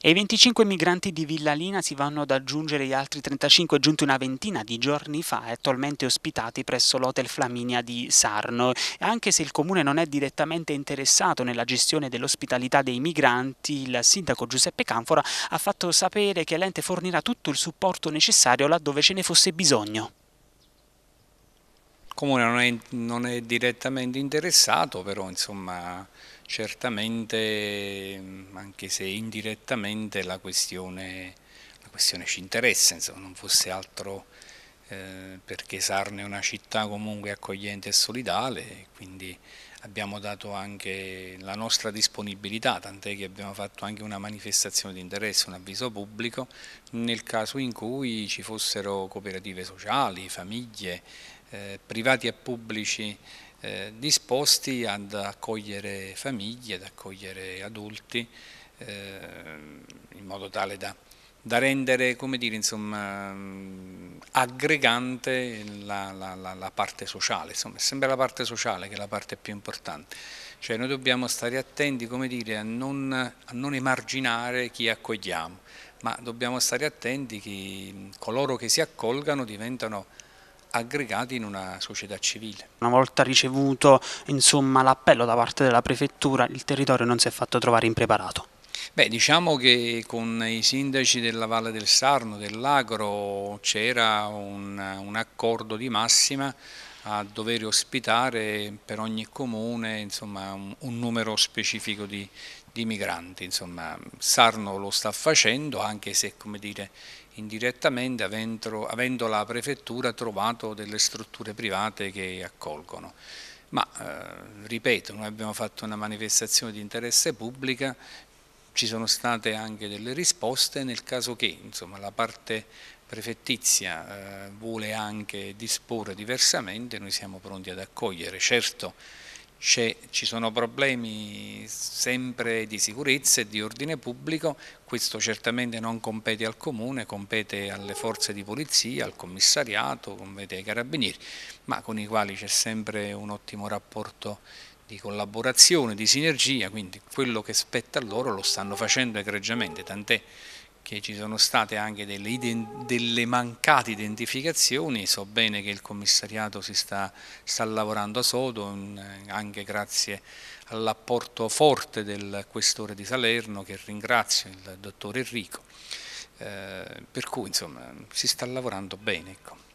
E i 25 migranti di Villalina si vanno ad aggiungere gli altri 35 giunti una ventina di giorni fa e attualmente ospitati presso l'hotel Flaminia di Sarno. Anche se il comune non è direttamente interessato nella gestione dell'ospitalità dei migranti, il sindaco Giuseppe Canfora ha fatto sapere che l'ente fornirà tutto il supporto necessario laddove ce ne fosse bisogno comune non è, non è direttamente interessato, però insomma, certamente, mm, anche se indirettamente, la questione, la questione ci interessa, insomma, non fosse altro eh, perché Sarno è una città comunque accogliente e solidale, quindi abbiamo dato anche la nostra disponibilità, tant'è che abbiamo fatto anche una manifestazione di interesse, un avviso pubblico, nel caso in cui ci fossero cooperative sociali, famiglie, eh, privati e pubblici eh, disposti ad accogliere famiglie, ad accogliere adulti, eh, in modo tale da da rendere, come dire, insomma, mm, aggregante la, la, la, la parte sociale, insomma, è sempre la parte sociale che è la parte più importante. Cioè noi dobbiamo stare attenti, come dire, a non, a non emarginare chi accogliamo, ma dobbiamo stare attenti che mm, coloro che si accolgano diventano aggregati in una società civile. Una volta ricevuto l'appello da parte della prefettura, il territorio non si è fatto trovare impreparato. Beh, diciamo che con i sindaci della Valle del Sarno, dell'Agro, c'era un, un, accordo di massima a dover ospitare per ogni comune insomma, un, un, numero specifico di, di migranti. Insomma, Sarno lo sta facendo anche se come dire, indirettamente avendo, avendo la prefettura trovato delle strutture private che accolgono ma eh, ripeto, noi abbiamo fatto una manifestazione di interesse pubblica ci sono state anche delle risposte nel caso che insomma, la parte prefettizia eh, vuole anche disporre diversamente, noi siamo pronti ad accogliere. Certo ci sono problemi sempre di sicurezza e di ordine pubblico, questo certamente non compete al Comune, compete alle forze di polizia, al commissariato, compete ai carabinieri, ma con i quali c'è sempre un ottimo rapporto di collaborazione, di sinergia, quindi quello che spetta a loro lo stanno facendo egregiamente, tant'è che ci sono state anche delle, delle, mancate identificazioni, so bene che il commissariato si sta, sta lavorando a sodo, anche grazie all'apporto forte del questore di Salerno, che ringrazio, il dottor Enrico, eh, per cui insomma si sta lavorando bene. Ecco.